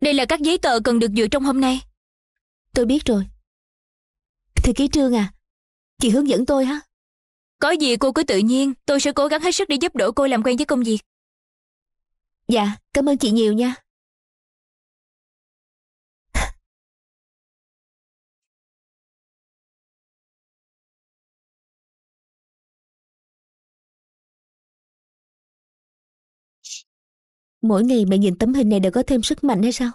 Đây là các giấy tờ cần được dựa trong hôm nay. Tôi biết rồi. Thư ký Trương à, chị hướng dẫn tôi hả? Có gì cô cứ tự nhiên, tôi sẽ cố gắng hết sức để giúp đỡ cô làm quen với công việc. Dạ, cảm ơn chị nhiều nha. Mỗi ngày mẹ nhìn tấm hình này đều có thêm sức mạnh hay sao?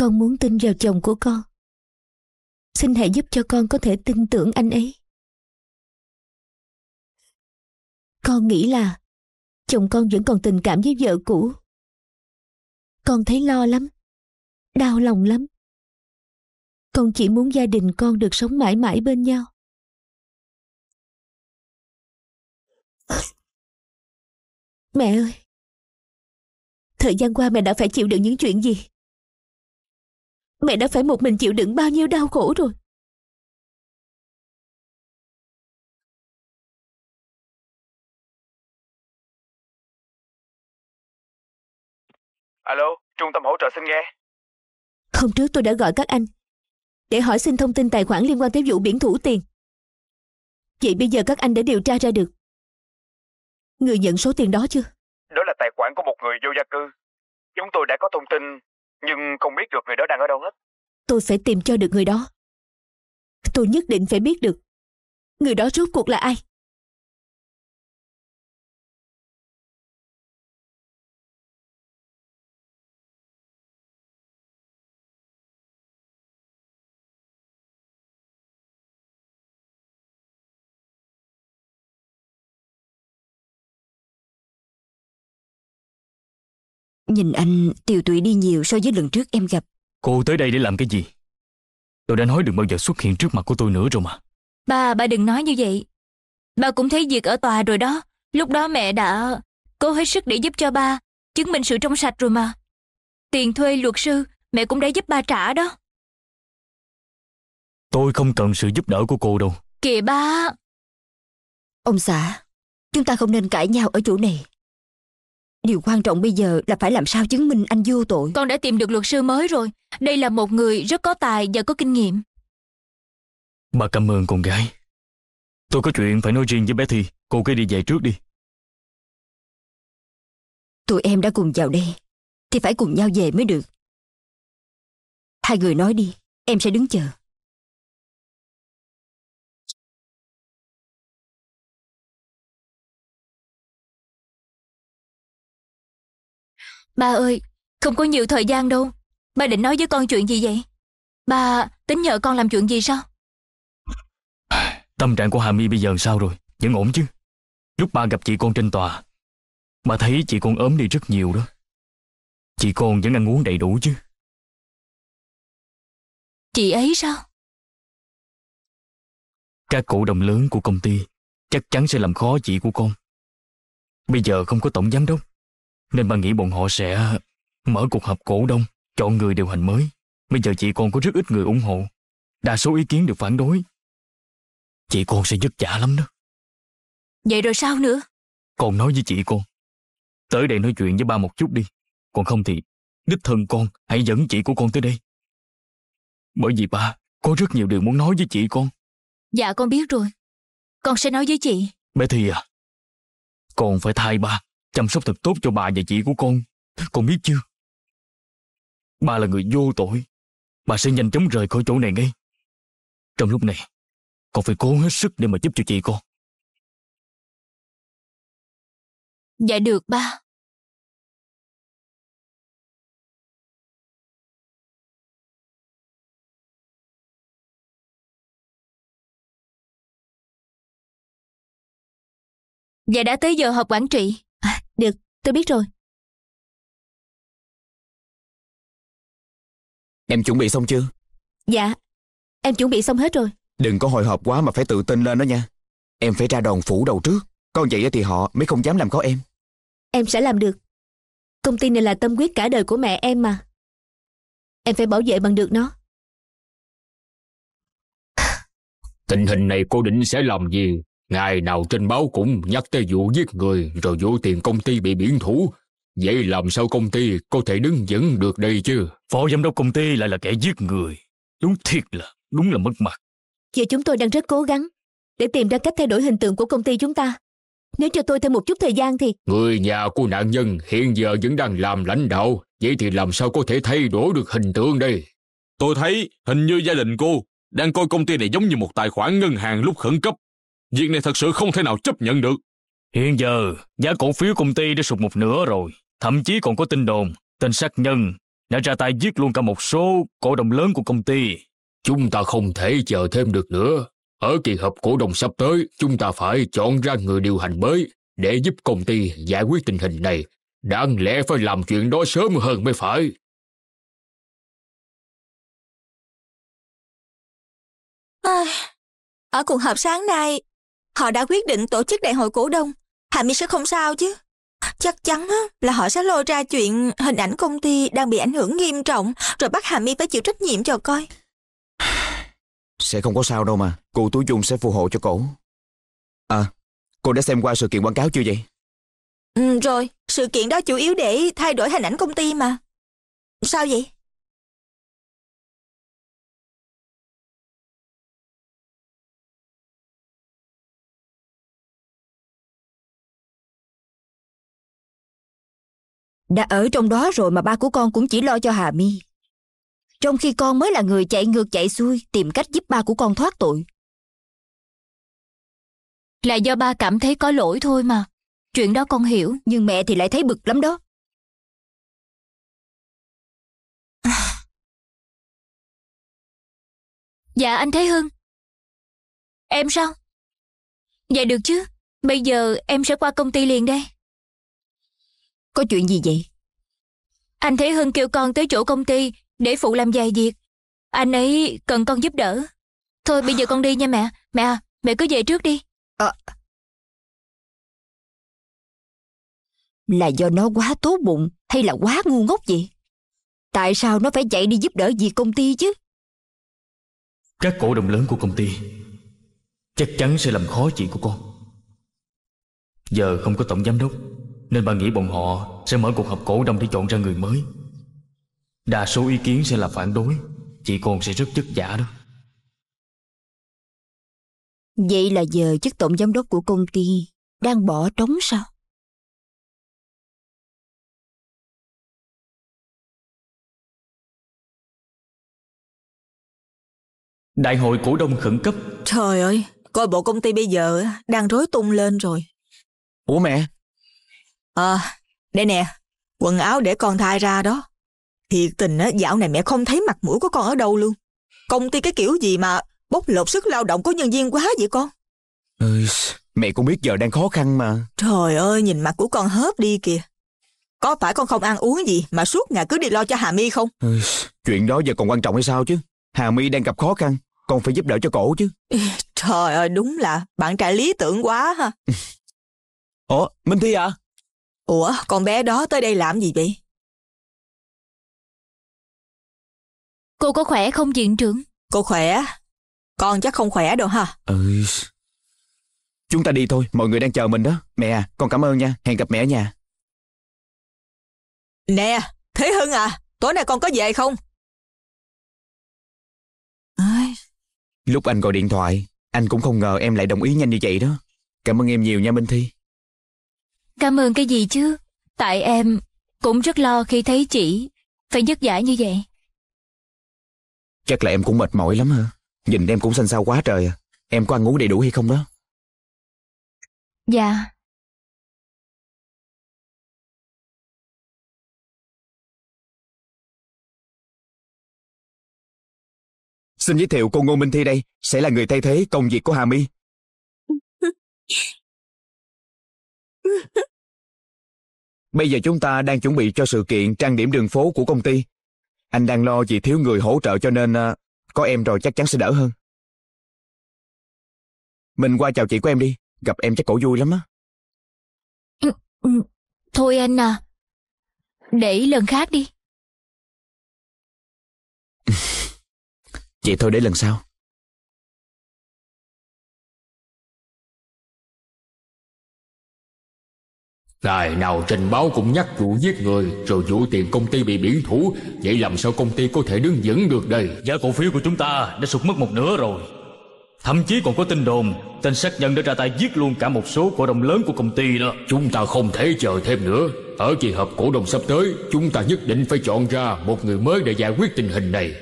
Con muốn tin vào chồng của con Xin hãy giúp cho con có thể tin tưởng anh ấy. Con nghĩ là chồng con vẫn còn tình cảm với vợ cũ. Con thấy lo lắm, đau lòng lắm. Con chỉ muốn gia đình con được sống mãi mãi bên nhau. Mẹ ơi, thời gian qua mẹ đã phải chịu đựng những chuyện gì? Mẹ đã phải một mình chịu đựng bao nhiêu đau khổ rồi Alo, trung tâm hỗ trợ xin nghe Hôm trước tôi đã gọi các anh Để hỏi xin thông tin tài khoản liên quan tới vụ biển thủ tiền Vậy bây giờ các anh đã điều tra ra được Người nhận số tiền đó chưa? Đó là tài khoản của một người vô gia cư Chúng tôi đã có thông tin nhưng không biết được người đó đang ở đâu hết tôi phải tìm cho được người đó tôi nhất định phải biết được người đó rốt cuộc là ai nhìn anh tiều tụy đi nhiều so với lần trước em gặp. Cô tới đây để làm cái gì? Tôi đã nói đừng bao giờ xuất hiện trước mặt của tôi nữa rồi mà. Ba, ba đừng nói như vậy. Ba cũng thấy việc ở tòa rồi đó. Lúc đó mẹ đã cố hết sức để giúp cho ba, chứng minh sự trong sạch rồi mà. Tiền thuê luật sư, mẹ cũng đã giúp ba trả đó. Tôi không cần sự giúp đỡ của cô đâu. Kìa ba. Ông xã, chúng ta không nên cãi nhau ở chỗ này. Điều quan trọng bây giờ là phải làm sao chứng minh anh vô tội Con đã tìm được luật sư mới rồi Đây là một người rất có tài và có kinh nghiệm Bà cảm ơn con gái Tôi có chuyện phải nói riêng với bé Thi Cô cứ đi về trước đi Tụi em đã cùng vào đây Thì phải cùng nhau về mới được Hai người nói đi Em sẽ đứng chờ Ba ơi, không có nhiều thời gian đâu. Ba định nói với con chuyện gì vậy? Ba tính nhờ con làm chuyện gì sao? Tâm trạng của Hà My bây giờ sao rồi? Vẫn ổn chứ? Lúc ba gặp chị con trên tòa, ba thấy chị con ốm đi rất nhiều đó. Chị con vẫn ăn uống đầy đủ chứ? Chị ấy sao? Các cổ đồng lớn của công ty chắc chắn sẽ làm khó chị của con. Bây giờ không có tổng giám đốc, nên bà nghĩ bọn họ sẽ mở cuộc họp cổ đông, chọn người điều hành mới. Bây giờ chị con có rất ít người ủng hộ. Đa số ý kiến được phản đối. Chị con sẽ vất vả lắm đó. Vậy rồi sao nữa? Con nói với chị con. Tới đây nói chuyện với ba một chút đi. Còn không thì đích thân con hãy dẫn chị của con tới đây. Bởi vì ba có rất nhiều điều muốn nói với chị con. Dạ con biết rồi. Con sẽ nói với chị. Bé Thi à, con phải thay ba chăm sóc thật tốt cho bà và chị của con. Con biết chưa? Bà là người vô tội. Bà sẽ nhanh chóng rời khỏi chỗ này ngay. Trong lúc này, con phải cố hết sức để mà giúp cho chị con. Dạ được ba. Dạ đã tới giờ họp quản trị. Được, tôi biết rồi. Em chuẩn bị xong chưa? Dạ, em chuẩn bị xong hết rồi. Đừng có hồi hộp quá mà phải tự tin lên đó nha. Em phải ra đòn phủ đầu trước, còn vậy thì họ mới không dám làm khó em. Em sẽ làm được. Công ty này là tâm quyết cả đời của mẹ em mà. Em phải bảo vệ bằng được nó. Tình hình này cô định sẽ làm gì? Ngày nào trên báo cũng nhắc tới vụ giết người rồi vụ tiền công ty bị biển thủ. Vậy làm sao công ty có thể đứng vững được đây chứ? Phó giám đốc công ty lại là kẻ giết người. Đúng thiệt là, đúng là mất mặt. vậy chúng tôi đang rất cố gắng để tìm ra cách thay đổi hình tượng của công ty chúng ta. Nếu cho tôi thêm một chút thời gian thì... Người nhà của nạn nhân hiện giờ vẫn đang làm lãnh đạo. Vậy thì làm sao có thể thay đổi được hình tượng đây? Tôi thấy hình như gia đình cô đang coi công ty này giống như một tài khoản ngân hàng lúc khẩn cấp Việc này thật sự không thể nào chấp nhận được. Hiện giờ, giá cổ phiếu công ty đã sụt một nửa rồi. Thậm chí còn có tin đồn, tên sát nhân đã ra tay giết luôn cả một số cổ đông lớn của công ty. Chúng ta không thể chờ thêm được nữa. Ở kỳ họp cổ đông sắp tới, chúng ta phải chọn ra người điều hành mới để giúp công ty giải quyết tình hình này. Đáng lẽ phải làm chuyện đó sớm hơn mới phải. À, ở cuộc họp sáng nay, Họ đã quyết định tổ chức đại hội cổ đông. Hạ mi sẽ không sao chứ. Chắc chắn là họ sẽ lôi ra chuyện hình ảnh công ty đang bị ảnh hưởng nghiêm trọng rồi bắt Hà mi phải chịu trách nhiệm cho coi. Sẽ không có sao đâu mà. Cụ Tú Dung sẽ phù hộ cho cổ. À, cô đã xem qua sự kiện quảng cáo chưa vậy? Ừ, rồi, sự kiện đó chủ yếu để thay đổi hình ảnh công ty mà. Sao vậy? đã ở trong đó rồi mà ba của con cũng chỉ lo cho hà mi trong khi con mới là người chạy ngược chạy xuôi tìm cách giúp ba của con thoát tội là do ba cảm thấy có lỗi thôi mà chuyện đó con hiểu nhưng mẹ thì lại thấy bực lắm đó dạ anh thế hưng em sao Dạ được chứ bây giờ em sẽ qua công ty liền đây có chuyện gì vậy? Anh Thế Hưng kêu con tới chỗ công ty để phụ làm vài việc. Anh ấy cần con giúp đỡ. Thôi bây giờ con đi nha mẹ. Mẹ, mẹ cứ về trước đi. À. Là do nó quá tốt bụng hay là quá ngu ngốc vậy? Tại sao nó phải chạy đi giúp đỡ gì công ty chứ? Các cổ đông lớn của công ty chắc chắn sẽ làm khó chị của con. Giờ không có tổng giám đốc nên bà nghĩ bọn họ sẽ mở cuộc họp cổ đông để chọn ra người mới Đa số ý kiến sẽ là phản đối Chị còn sẽ rất chất giả đó Vậy là giờ chức tổng giám đốc của công ty Đang bỏ trống sao? Đại hội cổ đông khẩn cấp Trời ơi, coi bộ công ty bây giờ đang rối tung lên rồi Ủa mẹ, à, đây nè, quần áo để con thay ra đó. Thiệt tình á, dạo này mẹ không thấy mặt mũi của con ở đâu luôn. Công ty cái kiểu gì mà bóc lột sức lao động có nhân viên quá vậy con? Ừ, mẹ cũng biết giờ đang khó khăn mà. Trời ơi, nhìn mặt của con hớp đi kìa. Có phải con không ăn uống gì mà suốt ngày cứ đi lo cho Hà My không? Ừ, chuyện đó giờ còn quan trọng hay sao chứ? Hà My đang gặp khó khăn, con phải giúp đỡ cho cổ chứ. Trời ơi, đúng là bạn trai lý tưởng quá ha. Ủa, Minh Thi à? Ủa, con bé đó tới đây làm gì vậy? Cô có khỏe không diện trưởng? Cô khỏe. Con chắc không khỏe đâu hả? Ừ. Chúng ta đi thôi, mọi người đang chờ mình đó. Mẹ, à, con cảm ơn nha, hẹn gặp mẹ ở nhà. Nè, Thế Hưng à, tối nay con có về không? À... Lúc anh gọi điện thoại, anh cũng không ngờ em lại đồng ý nhanh như vậy đó. Cảm ơn em nhiều nha Minh Thi. Cảm ơn cái gì chứ? Tại em cũng rất lo khi thấy chị phải vất vả như vậy. Chắc là em cũng mệt mỏi lắm hả? Nhìn em cũng xanh xao quá trời à. Em có ăn uống đầy đủ hay không đó? Dạ. Xin giới thiệu cô Ngô Minh Thi đây, sẽ là người thay thế công việc của Hà My. Bây giờ chúng ta đang chuẩn bị cho sự kiện trang điểm đường phố của công ty. Anh đang lo vì thiếu người hỗ trợ cho nên uh, có em rồi chắc chắn sẽ đỡ hơn. Mình qua chào chị của em đi, gặp em chắc cổ vui lắm á. Ừ, ừ, thôi anh à, để lần khác đi. Vậy thôi để lần sau. Ngày nào trình báo cũng nhắc vụ giết người Rồi vụ tiền công ty bị biển thủ Vậy làm sao công ty có thể đứng vững được đây Giá cổ phiếu của chúng ta đã sụt mất một nửa rồi Thậm chí còn có tin đồn Tên sát nhân đã ra tay giết luôn cả một số cổ đông lớn của công ty đó Chúng ta không thể chờ thêm nữa Ở kỳ họp cổ đông sắp tới Chúng ta nhất định phải chọn ra một người mới để giải quyết tình hình này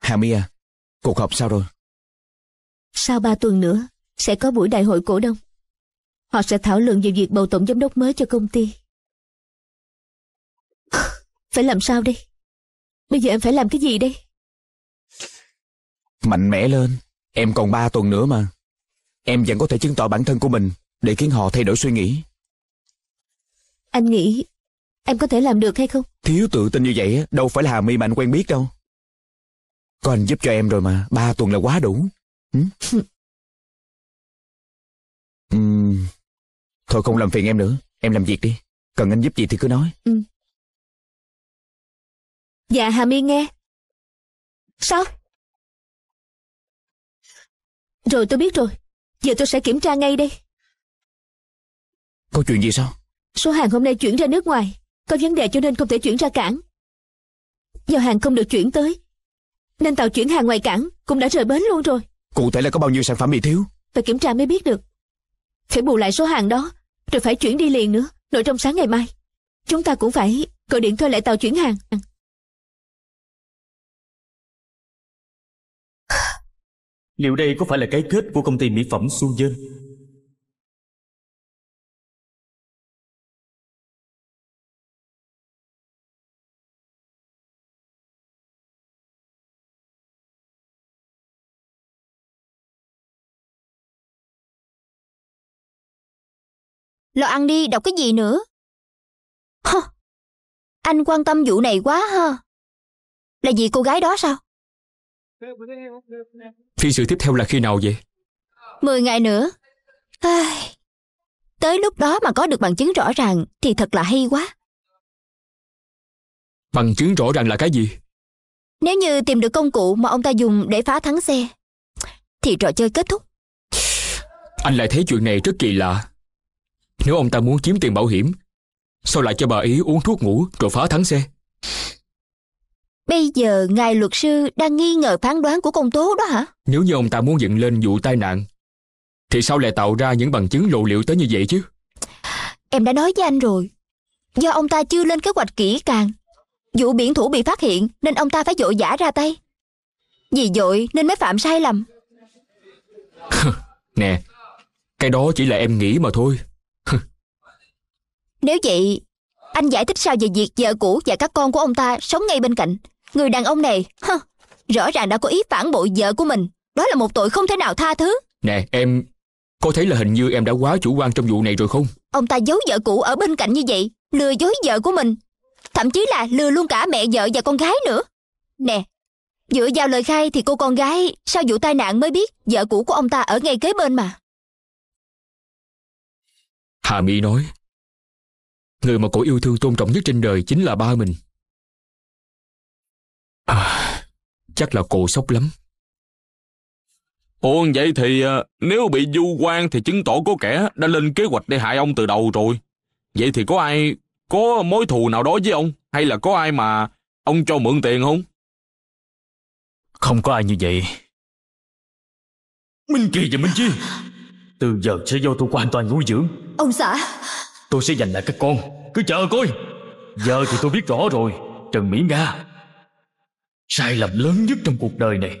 Hà Mia Cuộc họp sao rồi Sau ba tuần nữa sẽ có buổi đại hội cổ đông. Họ sẽ thảo luận về việc bầu tổng giám đốc mới cho công ty. Phải làm sao đây? Bây giờ em phải làm cái gì đây? Mạnh mẽ lên, em còn 3 tuần nữa mà. Em vẫn có thể chứng tỏ bản thân của mình để khiến họ thay đổi suy nghĩ. Anh nghĩ em có thể làm được hay không? Thiếu tự tin như vậy đâu phải là Hà My mà anh quen biết đâu. Còn giúp cho em rồi mà, ba tuần là quá đủ. Ừ? Uhm, thôi không làm phiền em nữa, em làm việc đi. Cần anh giúp gì thì cứ nói. Ừ. Dạ Hà My nghe. Sao? Rồi tôi biết rồi, giờ tôi sẽ kiểm tra ngay đây. Có chuyện gì sao? Số hàng hôm nay chuyển ra nước ngoài, có vấn đề cho nên không thể chuyển ra cảng. Giao hàng không được chuyển tới, nên tàu chuyển hàng ngoài cảng cũng đã rời bến luôn rồi. Cụ thể là có bao nhiêu sản phẩm bị thiếu? Phải kiểm tra mới biết được. Phải bù lại số hàng đó, rồi phải chuyển đi liền nữa, nội trong sáng ngày mai. Chúng ta cũng phải gọi điện thuê lại tàu chuyển hàng. Liệu đây có phải là cái kết của công ty mỹ phẩm Su Dơn Lo ăn đi, đọc cái gì nữa? Hơ, anh quan tâm vụ này quá ha. Là vì cô gái đó sao? Phiên sự tiếp theo là khi nào vậy? Mười ngày nữa. Ai... Tới lúc đó mà có được bằng chứng rõ ràng thì thật là hay quá. Bằng chứng rõ ràng là cái gì? Nếu như tìm được công cụ mà ông ta dùng để phá thắng xe, thì trò chơi kết thúc. Anh lại thấy chuyện này rất kỳ lạ. Nếu ông ta muốn chiếm tiền bảo hiểm, sao lại cho bà ý uống thuốc ngủ rồi phá thắng xe? Bây giờ ngài luật sư đang nghi ngờ phán đoán của công tố đó hả? Nếu như ông ta muốn dựng lên vụ tai nạn, thì sao lại tạo ra những bằng chứng lộ liễu tới như vậy chứ? Em đã nói với anh rồi, do ông ta chưa lên kế hoạch kỹ càng. Vụ biển thủ bị phát hiện nên ông ta phải vội giả ra tay. Vì dội nên mới phạm sai lầm Nè Cái đó chỉ là em nghĩ mà thôi nếu vậy, anh giải thích sao về việc vợ cũ và các con của ông ta sống ngay bên cạnh? Người đàn ông này, hơ, rõ ràng đã có ý phản bội vợ của mình. Đó là một tội không thể nào tha thứ. Nè, em có thấy là hình như em đã quá chủ quan trong vụ này rồi không? Ông ta giấu vợ cũ ở bên cạnh như vậy, lừa dối vợ của mình. Thậm chí là lừa luôn cả mẹ vợ và con gái nữa. Nè, dựa vào lời khai thì cô con gái sau vụ tai nạn mới biết vợ cũ của ông ta ở ngay kế bên mà. Hà Mỹ nói, người mà cổ yêu thương tôn trọng nhất trên đời chính là ba mình. À, chắc là cổ sốc lắm. Ồ vậy thì à, nếu bị du quan thì chứng tỏ có kẻ đã lên kế hoạch để hại ông từ đầu rồi. Vậy thì có ai có mối thù nào đó với ông hay là có ai mà ông cho mượn tiền không? Không có ai như vậy. Minh Kỳ và Minh Chi từ giờ sẽ do tôi hoàn toàn nuôi dưỡng Ông xã Tôi sẽ giành lại các con Cứ chờ coi Giờ thì tôi biết rõ rồi Trần Mỹ Nga Sai lầm lớn nhất trong cuộc đời này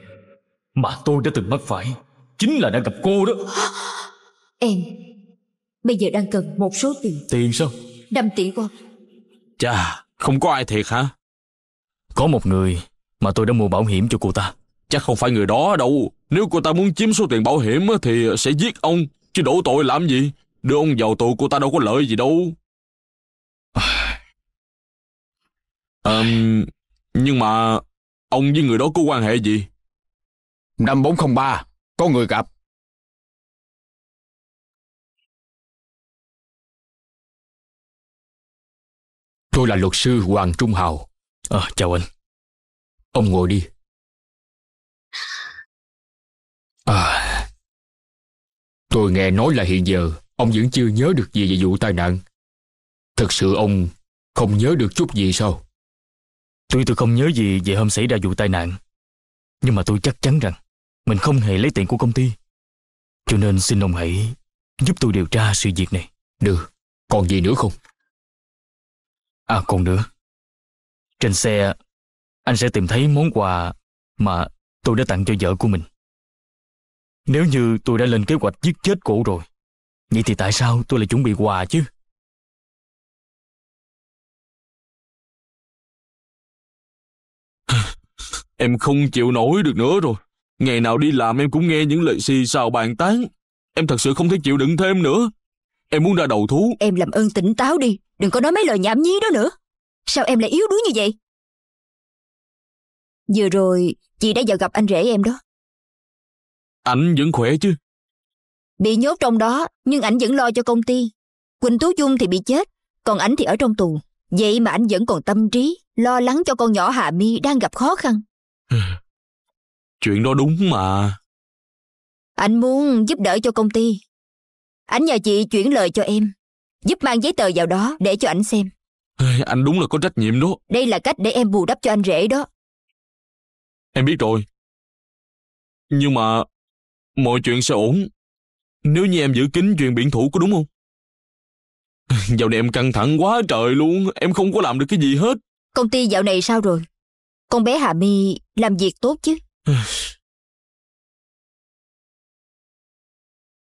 Mà tôi đã từng mắc phải Chính là đã gặp cô đó Em Bây giờ đang cần một số tiền Tiền sao 5 tỷ của ông Chà Không có ai thiệt hả Có một người Mà tôi đã mua bảo hiểm cho cô ta chắc không phải người đó đâu. Nếu cô ta muốn chiếm số tiền bảo hiểm thì sẽ giết ông, chứ đổ tội làm gì? Đưa ông vào tù cô ta đâu có lợi gì đâu. Um, nhưng mà ông với người đó có quan hệ gì? Năm bốn không ba, có người gặp. Tôi là luật sư Hoàng Trung Hào. À, chào anh. Ông ngồi đi, Tôi nghe nói là hiện giờ ông vẫn chưa nhớ được gì về vụ tai nạn. Thực sự ông không nhớ được chút gì sao? Tuy tôi không nhớ gì về hôm xảy ra vụ tai nạn, nhưng mà tôi chắc chắn rằng mình không hề lấy tiền của công ty. Cho nên xin ông hãy giúp tôi điều tra sự việc này. Được, còn gì nữa không? À còn nữa, trên xe anh sẽ tìm thấy món quà mà tôi đã tặng cho vợ của mình. Nếu như tôi đã lên kế hoạch giết chết cổ rồi, vậy thì tại sao tôi lại chuẩn bị quà chứ? em không chịu nổi được nữa rồi. Ngày nào đi làm em cũng nghe những lời xì xào bàn tán. Em thật sự không thể chịu đựng thêm nữa. Em muốn ra đầu thú. Em làm ơn tỉnh táo đi, đừng có nói mấy lời nhảm nhí đó nữa. Sao em lại yếu đuối như vậy? Vừa rồi, chị đã vào gặp anh rể em đó. Ảnh vẫn khỏe chứ? Bị nhốt trong đó, nhưng ảnh vẫn lo cho công ty. Quỳnh Tú Dung thì bị chết, còn ảnh thì ở trong tù. Vậy mà ảnh vẫn còn tâm trí, lo lắng cho con nhỏ Hà Mi đang gặp khó khăn. Chuyện đó đúng mà. Anh muốn giúp đỡ cho công ty. Ảnh nhờ chị chuyển lời cho em, giúp mang giấy tờ vào đó để cho ảnh xem. Anh đúng là có trách nhiệm đó. Đây là cách để em bù đắp cho anh rể đó. Em biết rồi. Nhưng mà mọi chuyện sẽ ổn. Nếu như em giữ kín chuyện biển thủ có đúng không? Dạo này em căng thẳng quá trời luôn, em không có làm được cái gì hết. Công ty dạo này sao rồi? Con bé Hà Mi làm việc tốt chứ?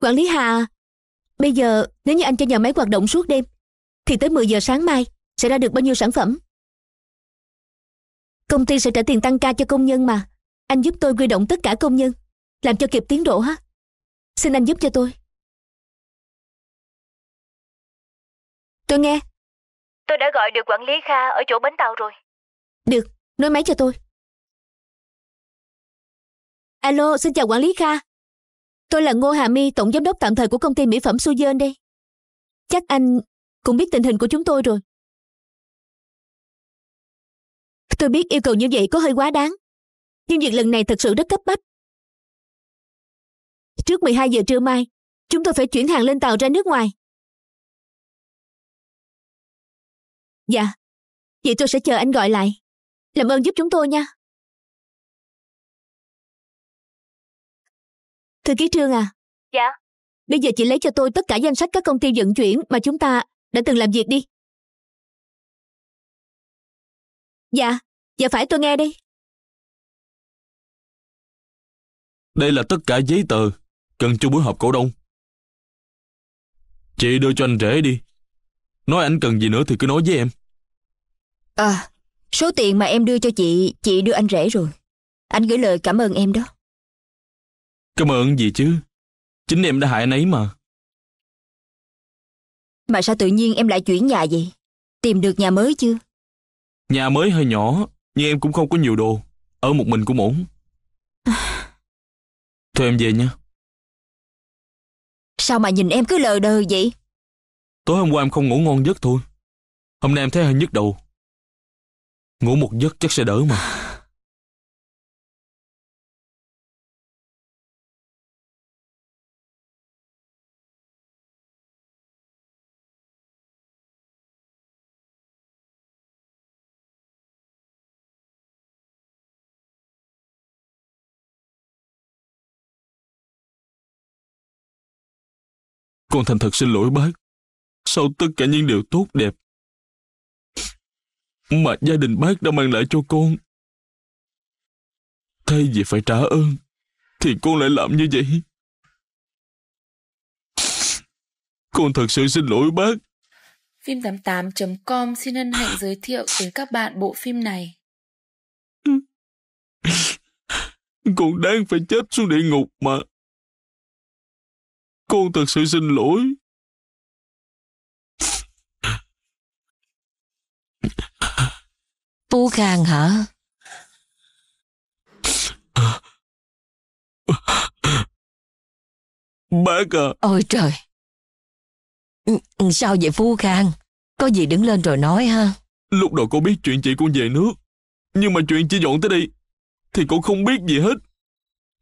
Quản lý Hà, bây giờ nếu như anh cho nhà máy hoạt động suốt đêm, thì tới 10 giờ sáng mai sẽ ra được bao nhiêu sản phẩm? Công ty sẽ trả tiền tăng ca cho công nhân mà. Anh giúp tôi quy động tất cả công nhân làm cho kịp tiến độ ha. Xin anh giúp cho tôi. Tôi nghe. Tôi đã gọi được quản lý Kha ở chỗ bến tàu rồi. Được, nói máy cho tôi. Alo, xin chào quản lý Kha. Tôi là Ngô Hà My, tổng giám đốc tạm thời của công ty mỹ phẩm Sujern đây. Chắc anh cũng biết tình hình của chúng tôi rồi. Tôi biết yêu cầu như vậy có hơi quá đáng. Nhưng việc lần này thật sự rất cấp bách. Trước 12 giờ trưa mai, chúng tôi phải chuyển hàng lên tàu ra nước ngoài. Dạ, vậy tôi sẽ chờ anh gọi lại. Làm ơn giúp chúng tôi nha. Thư ký Trương à? Dạ. Bây giờ chị lấy cho tôi tất cả danh sách các công ty vận chuyển mà chúng ta đã từng làm việc đi. Dạ, dạ phải tôi nghe đi. Đây là tất cả giấy tờ cần cho buổi họp cổ đông. Chị đưa cho anh rể đi. Nói anh cần gì nữa thì cứ nói với em. À, số tiền mà em đưa cho chị, chị đưa anh rể rồi. Anh gửi lời cảm ơn em đó. Cảm ơn gì chứ? Chính em đã hại anh ấy mà. Mà sao tự nhiên em lại chuyển nhà vậy? Tìm được nhà mới chưa? Nhà mới hơi nhỏ, nhưng em cũng không có nhiều đồ. Ở một mình cũng ổn. À. Thôi em về nha. Sao mà nhìn em cứ lờ đờ vậy? Tối hôm qua em không ngủ ngon giấc thôi. Hôm nay em thấy hơi nhức đầu. Ngủ một giấc chắc sẽ đỡ mà. Con thành thật xin lỗi bác. Sau tất cả những điều tốt đẹp mà gia đình bác đã mang lại cho con. Thay vì phải trả ơn, thì con lại làm như vậy. Con thật sự xin lỗi bác. Phim88.com xin hân hạnh giới thiệu tới các bạn bộ phim này. Con đang phải chết xuống địa ngục mà. Con thật sự xin lỗi. Bú khang hả? Bác à. Ôi trời. Ừ, ừ, sao vậy Phú Khang? Có gì đứng lên rồi nói ha? Lúc đầu cô biết chuyện chị con về nước. Nhưng mà chuyện chị dọn tới đây thì cô không biết gì hết.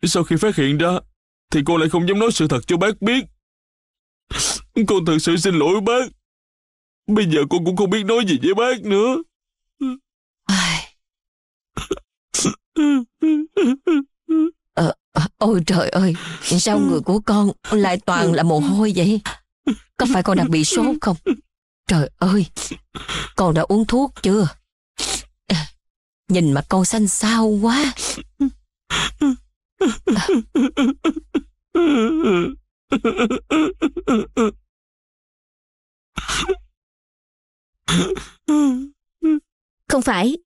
Sau khi phát hiện ra thì cô lại không dám nói sự thật cho bác biết. Con thật sự xin lỗi bác. Bây giờ con cũng không biết nói gì với bác nữa. ờ, ờ ôi trời ơi, sao ừ. người của con lại toàn là mồ hôi vậy? Có phải con đã bị sốt không? Trời ơi, con đã uống thuốc chưa? Nhìn mà con xanh xao quá. Không phải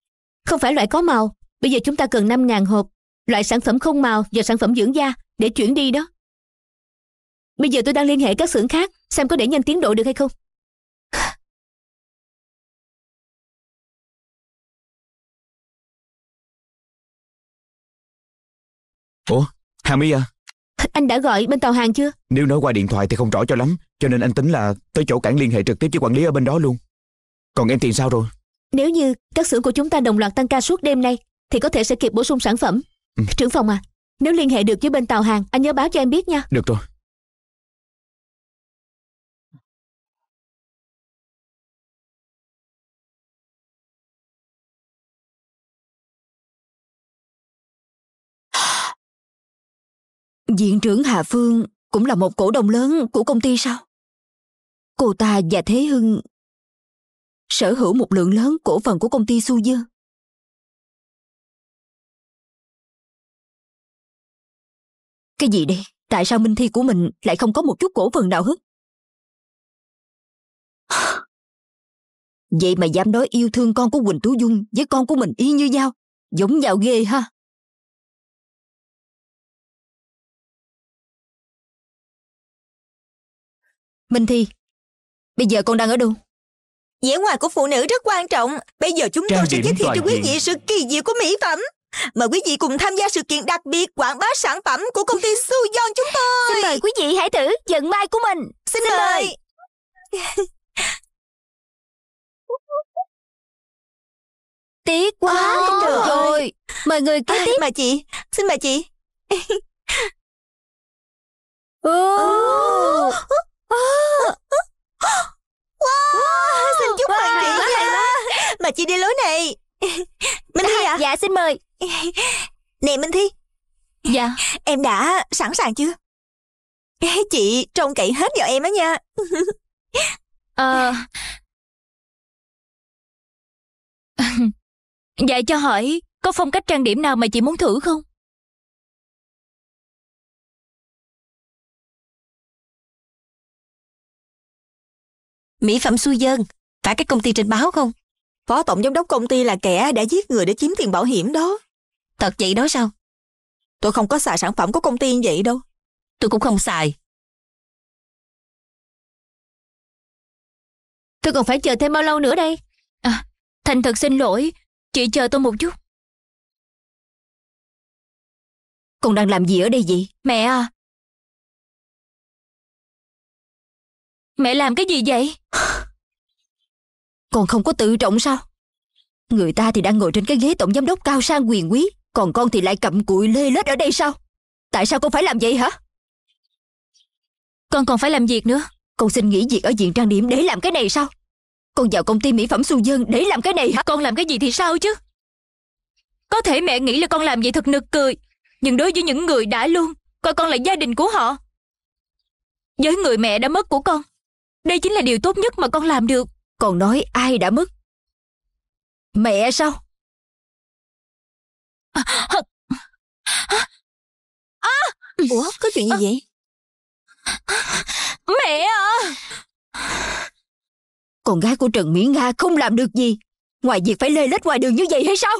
Không phải loại có màu Bây giờ chúng ta cần 5.000 hộp Loại sản phẩm không màu và sản phẩm dưỡng da Để chuyển đi đó Bây giờ tôi đang liên hệ các xưởng khác Xem có để nhanh tiến độ được hay không Hà My à Anh đã gọi bên tàu hàng chưa Nếu nói qua điện thoại thì không rõ cho lắm Cho nên anh tính là tới chỗ cảng liên hệ trực tiếp với quản lý ở bên đó luôn Còn em tiền sao rồi Nếu như các xưởng của chúng ta đồng loạt tăng ca suốt đêm nay Thì có thể sẽ kịp bổ sung sản phẩm ừ. Trưởng phòng à Nếu liên hệ được với bên tàu hàng Anh nhớ báo cho em biết nha Được rồi Diện trưởng Hà Phương cũng là một cổ đông lớn của công ty sao? Cô ta và Thế Hưng sở hữu một lượng lớn cổ phần của công ty Su Dương. Cái gì đây? Tại sao Minh Thi của mình lại không có một chút cổ phần nào hết? Vậy mà dám nói yêu thương con của Quỳnh Tú Dung với con của mình y như nhau, giống nhau ghê ha. Minh Thi, bây giờ con đang ở đâu? Vẻ ngoài của phụ nữ rất quan trọng. Bây giờ chúng Trang tôi sẽ giới thiệu cho quý vị sự kỳ diệu của mỹ phẩm. Mời quý vị cùng tham gia sự kiện đặc biệt quảng bá sản phẩm của công ty Suyon chúng tôi. Xin mời quý vị hãy thử giận mai của mình. Xin, Xin mời. mời. Tiếc quá. À, trời ơi. À, mời người kế tiếp. À, mà chị, xin mời chị. Ô. Oh wow, xin chúc mừng chị nha mà chị đi lối này minh thi dạ, à? dạ xin mời nè minh thi dạ em đã sẵn sàng chưa chị trông cậy hết vào em á nha ờ dạ cho hỏi có phong cách trang điểm nào mà chị muốn thử không mỹ phẩm xui dơn, phải các công ty trên báo không? Phó tổng giám đốc công ty là kẻ đã giết người để chiếm tiền bảo hiểm đó. Thật vậy đó sao? Tôi không có xài sản phẩm của công ty như vậy đâu. Tôi cũng không xài. Tôi còn phải chờ thêm bao lâu nữa đây? À, Thành thật xin lỗi, chị chờ tôi một chút. Con đang làm gì ở đây vậy? Mẹ à, Mẹ làm cái gì vậy? Con không có tự trọng sao? Người ta thì đang ngồi trên cái ghế tổng giám đốc cao sang quyền quý, còn con thì lại cặm cụi lê lết ở đây sao? Tại sao con phải làm vậy hả? Con còn phải làm việc nữa. Con xin nghỉ việc ở diện trang điểm để làm cái này sao? Con vào công ty mỹ phẩm xu Dân để làm cái này hả? Con làm cái gì thì sao chứ? Có thể mẹ nghĩ là con làm vậy thật nực cười, nhưng đối với những người đã luôn, coi con là gia đình của họ. Với người mẹ đã mất của con, đây chính là điều tốt nhất mà con làm được. Còn nói ai đã mất? Mẹ sao? Ủa, có chuyện gì vậy? Mẹ à! Con gái của Trần Mỹ Nga không làm được gì. Ngoài việc phải lê lết ngoài đường như vậy hay sao?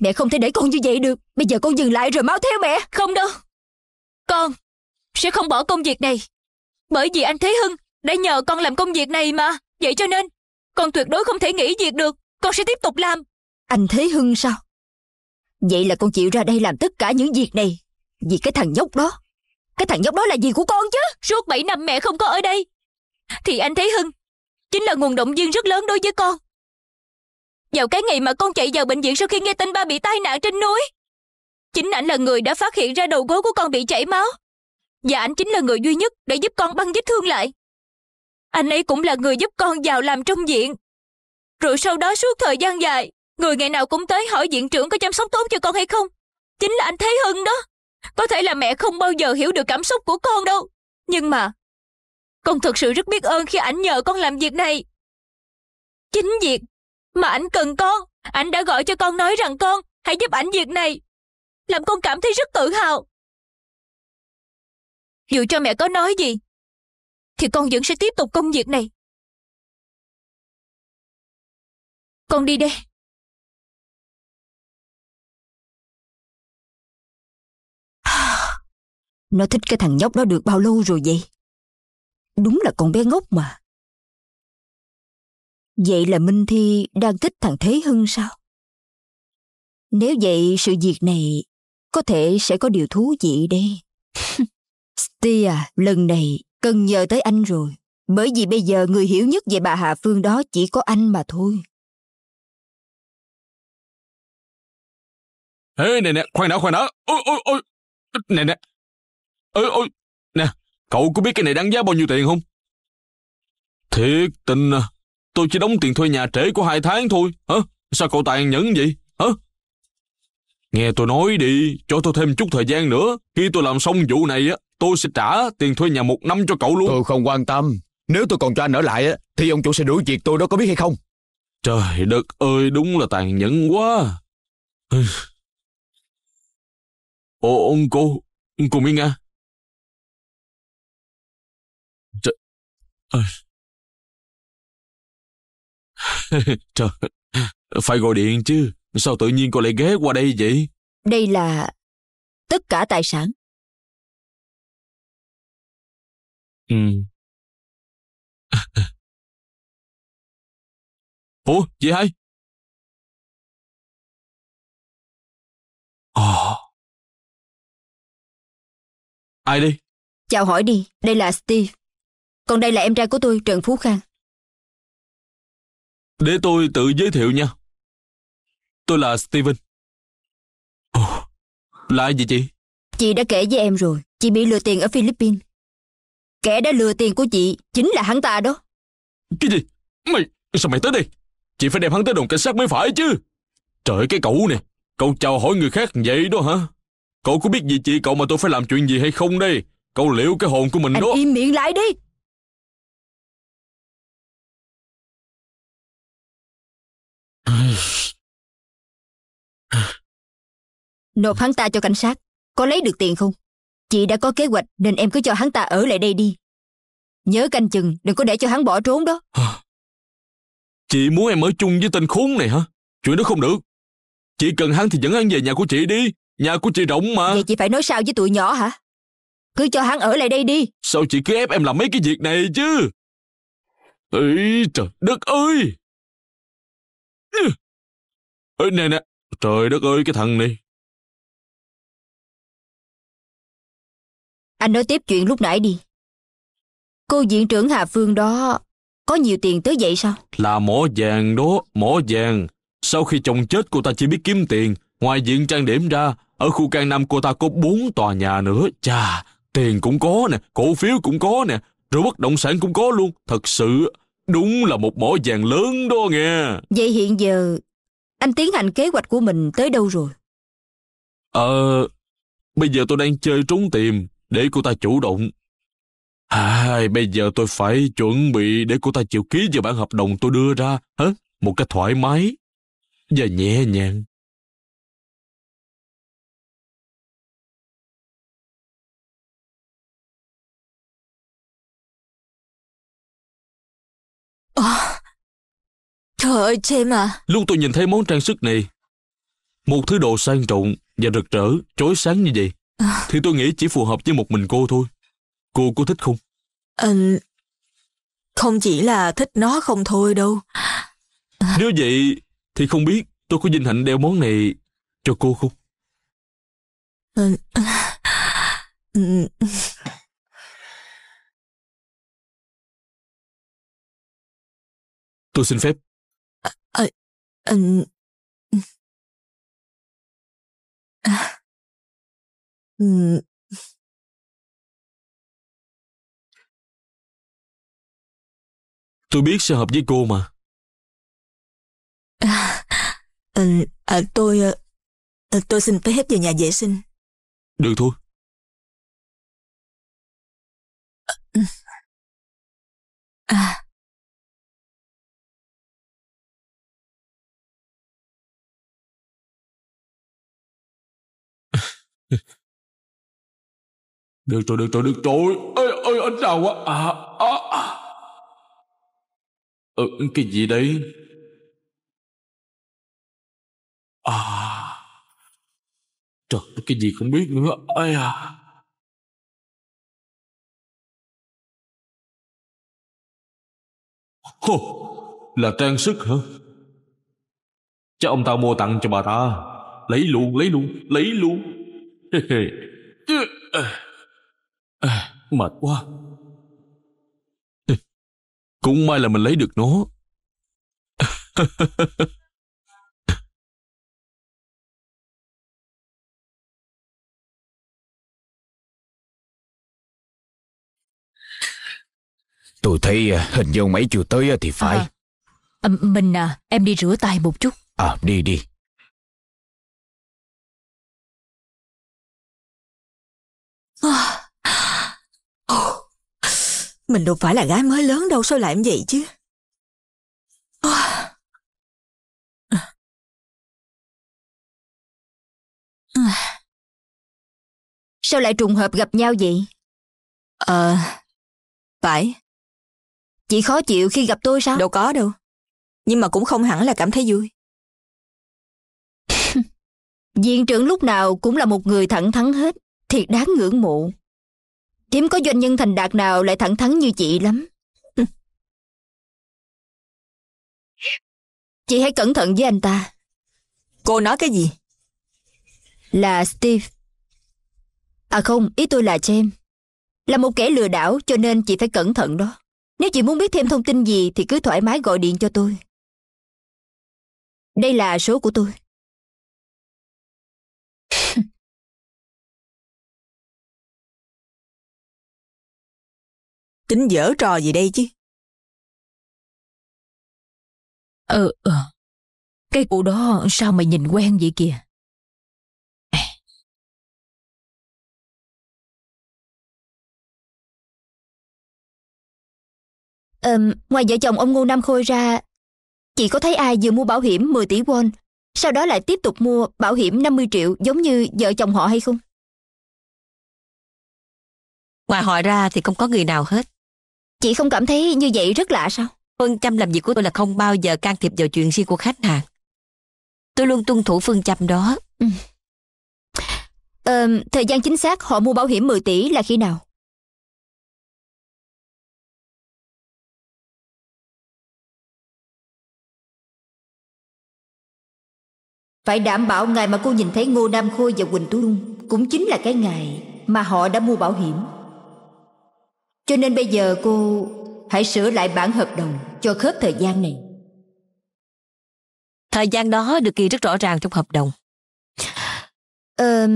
Mẹ không thể để con như vậy được. Bây giờ con dừng lại rồi mau theo mẹ. Không đâu. Con sẽ không bỏ công việc này. Bởi vì anh Thế Hưng đã nhờ con làm công việc này mà. Vậy cho nên, con tuyệt đối không thể nghỉ việc được. Con sẽ tiếp tục làm. Anh Thế Hưng sao? Vậy là con chịu ra đây làm tất cả những việc này vì cái thằng nhóc đó. Cái thằng nhóc đó là gì của con chứ? Suốt 7 năm mẹ không có ở đây. Thì anh Thế Hưng chính là nguồn động viên rất lớn đối với con. Vào cái ngày mà con chạy vào bệnh viện sau khi nghe tin ba bị tai nạn trên núi. Chính ảnh là người đã phát hiện ra đầu gối của con bị chảy máu. Và ảnh chính là người duy nhất để giúp con băng vết thương lại. Anh ấy cũng là người giúp con vào làm trong diện, Rồi sau đó suốt thời gian dài, người ngày nào cũng tới hỏi diện trưởng có chăm sóc tốt cho con hay không. Chính là anh Thế Hưng đó. Có thể là mẹ không bao giờ hiểu được cảm xúc của con đâu. Nhưng mà, con thật sự rất biết ơn khi ảnh nhờ con làm việc này. Chính việc mà ảnh cần con, ảnh đã gọi cho con nói rằng con hãy giúp ảnh việc này. Làm con cảm thấy rất tự hào. Dù cho mẹ có nói gì, thì con vẫn sẽ tiếp tục công việc này. Con đi đây. Nó thích cái thằng nhóc đó được bao lâu rồi vậy? Đúng là con bé ngốc mà. Vậy là Minh Thi đang thích thằng Thế Hưng sao? Nếu vậy sự việc này có thể sẽ có điều thú vị đây. Stia, à, lần này Cần nhờ tới anh rồi, bởi vì bây giờ người hiểu nhất về bà Hà Phương đó chỉ có anh mà thôi. Ê, nè nè, khoan đã, khoan đã. Ôi, ôi, ôi. Nè nè. Ôi, ôi. Nè, cậu có biết cái này đáng giá bao nhiêu tiền không? Thiệt tình à. Tôi chỉ đóng tiền thuê nhà trễ của hai tháng thôi. Hả? Sao cậu tàn nhẫn vậy? Hả? Nghe tôi nói đi, cho tôi thêm chút thời gian nữa. Khi tôi làm xong vụ này, á, tôi sẽ trả tiền thuê nhà một năm cho cậu luôn. Tôi không quan tâm. Nếu tôi còn cho anh ở lại, á, thì ông chủ sẽ đuổi việc tôi đó có biết hay không? Trời đất ơi, đúng là tàn nhẫn quá. Ồ, ông cô, cô Minh à? Trời... Trời, phải gọi điện chứ. Sao tự nhiên cô lại ghé qua đây vậy? Đây là tất cả tài sản. Ừ. Ủa, chị hai. Ồ. Ai đi? Chào hỏi đi, đây là Steve. Còn đây là em trai của tôi, Trần Phú Khang. Để tôi tự giới thiệu nha. Tôi là Steven. là ai vậy chị? Chị đã kể với em rồi. Chị bị lừa tiền ở Philippines. Kẻ đã lừa tiền của chị chính là hắn ta đó. Cái gì? Mày, sao mày tới đây? Chị phải đem hắn tới đồn cảnh sát mới phải chứ. Trời cái cậu này cậu chào hỏi người khác vậy đó hả? Cậu có biết gì chị cậu mà tôi phải làm chuyện gì hay không đây? Cậu liệu cái hồn của mình anh đó. Im miệng lại đi. nộp hắn ta cho cảnh sát có lấy được tiền không chị đã có kế hoạch nên em cứ cho hắn ta ở lại đây đi nhớ canh chừng đừng có để cho hắn bỏ trốn đó chị muốn em ở chung với tên khốn này hả chuyện đó không được chị cần hắn thì dẫn hắn về nhà của chị đi nhà của chị rộng mà vậy chị phải nói sao với tụi nhỏ hả cứ cho hắn ở lại đây đi sao chị cứ ép em làm mấy cái việc này chứ ấy trời đất ơi Ê, nè nè trời đất ơi cái thằng này Anh nói tiếp chuyện lúc nãy đi. Cô diện trưởng Hà Phương đó có nhiều tiền tới vậy sao? Là mỏ vàng đó, mỏ vàng. Sau khi chồng chết cô ta chỉ biết kiếm tiền. Ngoài diện trang điểm ra, ở khu Can Nam cô ta có bốn tòa nhà nữa. Chà, tiền cũng có nè, cổ phiếu cũng có nè, rồi bất động sản cũng có luôn. Thật sự, đúng là một mỏ vàng lớn đó nghe. Vậy hiện giờ, anh tiến hành kế hoạch của mình tới đâu rồi? Ờ, bây giờ tôi đang chơi trốn tìm để cô ta chủ động. À, bây giờ tôi phải chuẩn bị để cô ta chịu ký vào bản hợp đồng tôi đưa ra, hả? Một cách thoải mái và nhẹ nhàng. Ồ, trời ơi James à. Lúc tôi nhìn thấy món trang sức này, một thứ đồ sang trọng và rực rỡ, chói sáng như vậy, thì tôi nghĩ chỉ phù hợp với một mình cô thôi. Cô có thích không? À, không chỉ là thích nó không thôi đâu. Nếu vậy thì không biết tôi có vinh hạnh đeo món này cho cô không? Ờ, ừ. Tôi xin phép. À, à, à, à. Ừ. Tôi biết sẽ hợp với cô mà. À, ừ, à, tôi à, tôi xin phép về nhà vệ sinh. Được thôi. Ờ, à. à. Được rồi, được rồi, được rồi. Ơi, ơi, anh đau quá. À, à, à. Ừ, cái gì đấy? À. Trời, cái gì không biết nữa. Ây à. Hô, là trang sức hả? Chắc ông ta mua tặng cho bà ta. Lấy luôn, lấy luôn, lấy luôn. Mệt quá. Cũng may là mình lấy được nó. Tôi thấy à, hình như ông ấy chưa tới à, thì phải. À, à, mình à, em đi rửa tay một chút. À, đi đi. À. Mình đâu phải là gái mới lớn đâu sao làm vậy chứ. Sao lại trùng hợp gặp nhau vậy? Ờ, à, phải. Chị khó chịu khi gặp tôi sao? Đâu có đâu. Nhưng mà cũng không hẳn là cảm thấy vui. Diện trưởng lúc nào cũng là một người thẳng thắn hết, thiệt đáng ngưỡng mộ hiếm có doanh nhân thành đạt nào lại thẳng thắn như chị lắm chị hãy cẩn thận với anh ta cô nói cái gì là steve à không ý tôi là james là một kẻ lừa đảo cho nên chị phải cẩn thận đó nếu chị muốn biết thêm thông tin gì thì cứ thoải mái gọi điện cho tôi đây là số của tôi tính dở trò gì đây chứ? Ờ, ờ. Cái cụ đó sao mày nhìn quen vậy kìa? Ừm, ngoài vợ chồng ông Ngô Nam Khôi ra, chị có thấy ai vừa mua bảo hiểm 10 tỷ won, sau đó lại tiếp tục mua bảo hiểm 50 triệu giống như vợ chồng họ hay không? Ngoài họ ra thì không có người nào hết. Chị không cảm thấy như vậy rất lạ sao? Phương châm làm việc của tôi là không bao giờ can thiệp vào chuyện riêng của khách hàng. Tôi luôn tuân thủ phương châm đó. Ừ. Ờ, thời gian chính xác họ mua bảo hiểm 10 tỷ là khi nào? Phải đảm bảo ngày mà cô nhìn thấy Ngô Nam Khôi và Quỳnh Tú Lung cũng chính là cái ngày mà họ đã mua bảo hiểm. Cho nên bây giờ cô hãy sửa lại bản hợp đồng cho khớp thời gian này. Thời gian đó được ghi rất rõ ràng trong hợp đồng. Ờ,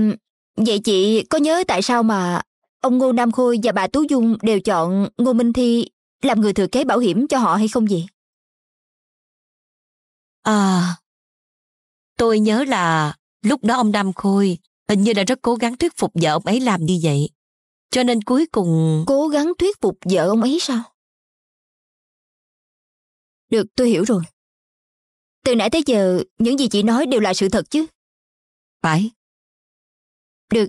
vậy chị có nhớ tại sao mà ông Ngô Nam Khôi và bà Tú Dung đều chọn Ngô Minh Thi làm người thừa kế bảo hiểm cho họ hay không vậy? À, tôi nhớ là lúc đó ông Nam Khôi hình như đã rất cố gắng thuyết phục vợ ông ấy làm như vậy. Cho nên cuối cùng... Cố gắng thuyết phục vợ ông ấy sao? Được, tôi hiểu rồi. Từ nãy tới giờ, những gì chị nói đều là sự thật chứ? Phải. Được.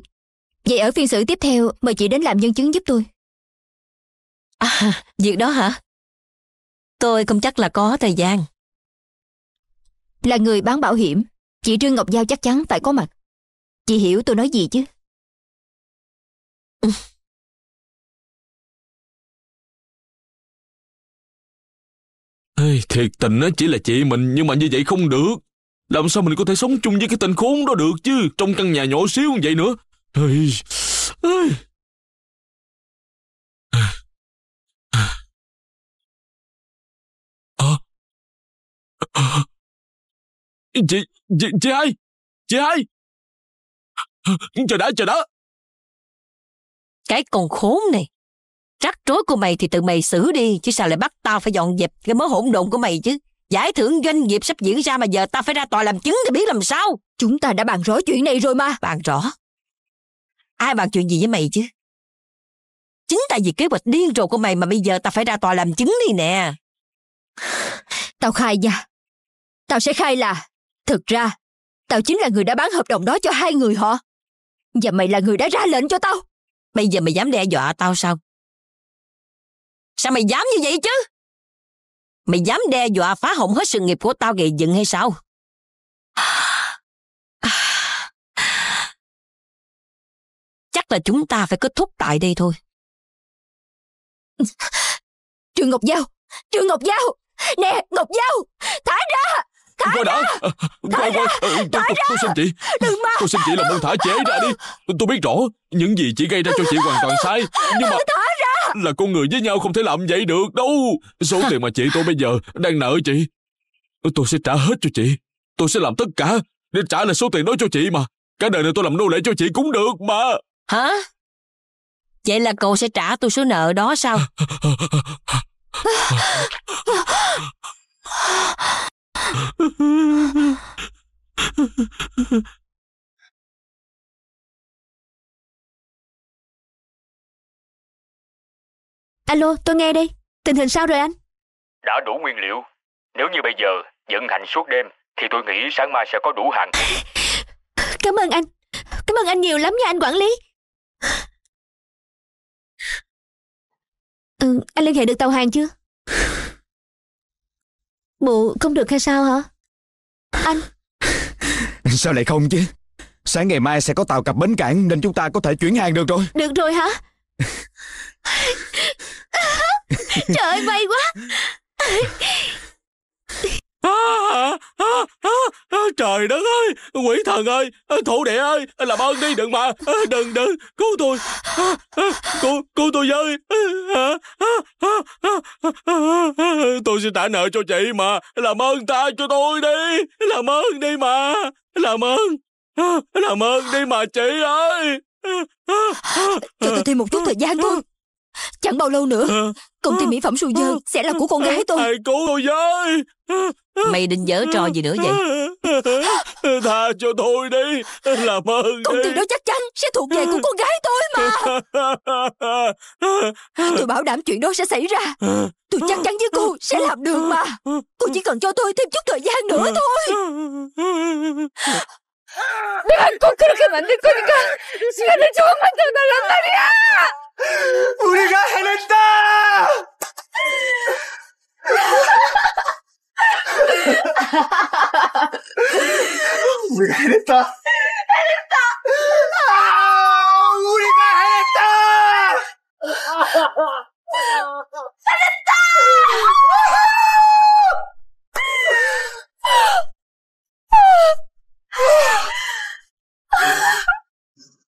Vậy ở phiên xử tiếp theo, mời chị đến làm nhân chứng giúp tôi. À, việc đó hả? Tôi không chắc là có thời gian. Là người bán bảo hiểm, chị Trương Ngọc Giao chắc chắn phải có mặt. Chị hiểu tôi nói gì chứ? Ừ. Ê, thiệt tình nó chỉ là chị mình nhưng mà như vậy không được. Làm sao mình có thể sống chung với cái tên khốn đó được chứ, trong căn nhà nhỏ xíu như vậy nữa. Ê, ê. Chị, chị, chị hai, chị hai. Chờ đã, chờ đã. Cái con khốn này rắc rối của mày thì tự mày xử đi, chứ sao lại bắt tao phải dọn dẹp cái mớ hỗn độn của mày chứ. Giải thưởng doanh nghiệp sắp diễn ra mà giờ tao phải ra tòa làm chứng thì biết làm sao. Chúng ta đã bàn rõ chuyện này rồi mà. Bàn rõ? Ai bàn chuyện gì với mày chứ? Chính tại vì kế hoạch điên rồ của mày mà bây giờ tao phải ra tòa làm chứng đi nè. Tao khai nha. Tao sẽ khai là, thực ra, tao chính là người đã bán hợp đồng đó cho hai người họ. Và mày là người đã ra lệnh cho tao. Bây giờ mày dám đe dọa tao sao? Sao mày dám như vậy chứ? Mày dám đe dọa phá hỏng hết sự nghiệp của tao gây dựng hay sao? Chắc là chúng ta phải kết thúc tại đây thôi. Trương Ngọc Giao! Trương Ngọc Giao! Nè, Ngọc Giao! Thả ra! Thả cô đã ờ, thả cô, ra cô, ừ, thả cô, ra tôi xin chị đừng mà cô xin chị là ơn thả chế ra đi tôi biết rõ những gì chị gây ra cho chị hoàn toàn sai nhưng mà thả là con người với nhau không thể làm vậy được đâu số tiền mà chị tôi bây giờ đang nợ chị tôi sẽ trả hết cho chị tôi sẽ làm tất cả để trả lại số tiền đó cho chị mà cả đời này tôi làm nô lệ cho chị cũng được mà hả vậy là cậu sẽ trả tôi số nợ đó sao Alo, tôi nghe đây. Tình hình sao rồi anh? Đã đủ nguyên liệu. Nếu như bây giờ vận hành suốt đêm thì tôi nghĩ sáng mai sẽ có đủ hàng. Cảm ơn anh. Cảm ơn anh nhiều lắm nha anh quản lý. Ừ, anh liên hệ được tàu hàng chưa? Bộ không được hay sao hả? Anh Sao lại không chứ Sáng ngày mai sẽ có tàu cặp bến cảng Nên chúng ta có thể chuyển hàng được rồi Được rồi hả Trời ơi may quá à à, à, à, à, Trời đất ơi Quỷ thần ơi à, Thổ địa ơi Làm ơn đi đừng mà Đừng đừng Cứu tôi Cứu, cứu tôi với Tôi sẽ trả nợ cho chị mà Làm ơn ta cho tôi đi Làm ơn đi mà Làm ơn Làm ơn đi mà chị ơi cho tôi thêm một chút thời gian thôi Chẳng bao lâu nữa Công ty mỹ phẩm sùi dơ sẽ là của con gái tôi Thầy cứu tôi với Mày định dở trò gì nữa vậy Tha cho tôi đi Làm ơn Công ty đó chắc chắn sẽ thuộc về của con gái tôi mà Tôi bảo đảm chuyện đó sẽ xảy ra Tôi chắc chắn với cô sẽ làm được mà Cô chỉ cần cho tôi thêm chút thời gian nữa thôi 내가 꼭 그렇게 만들 거니까 시간을 조금만 더 달란 말이야! 우리가 해냈다! 우리가 해냈다! 해냈다! 아, 우리가 해냈다! 해냈다! 啊！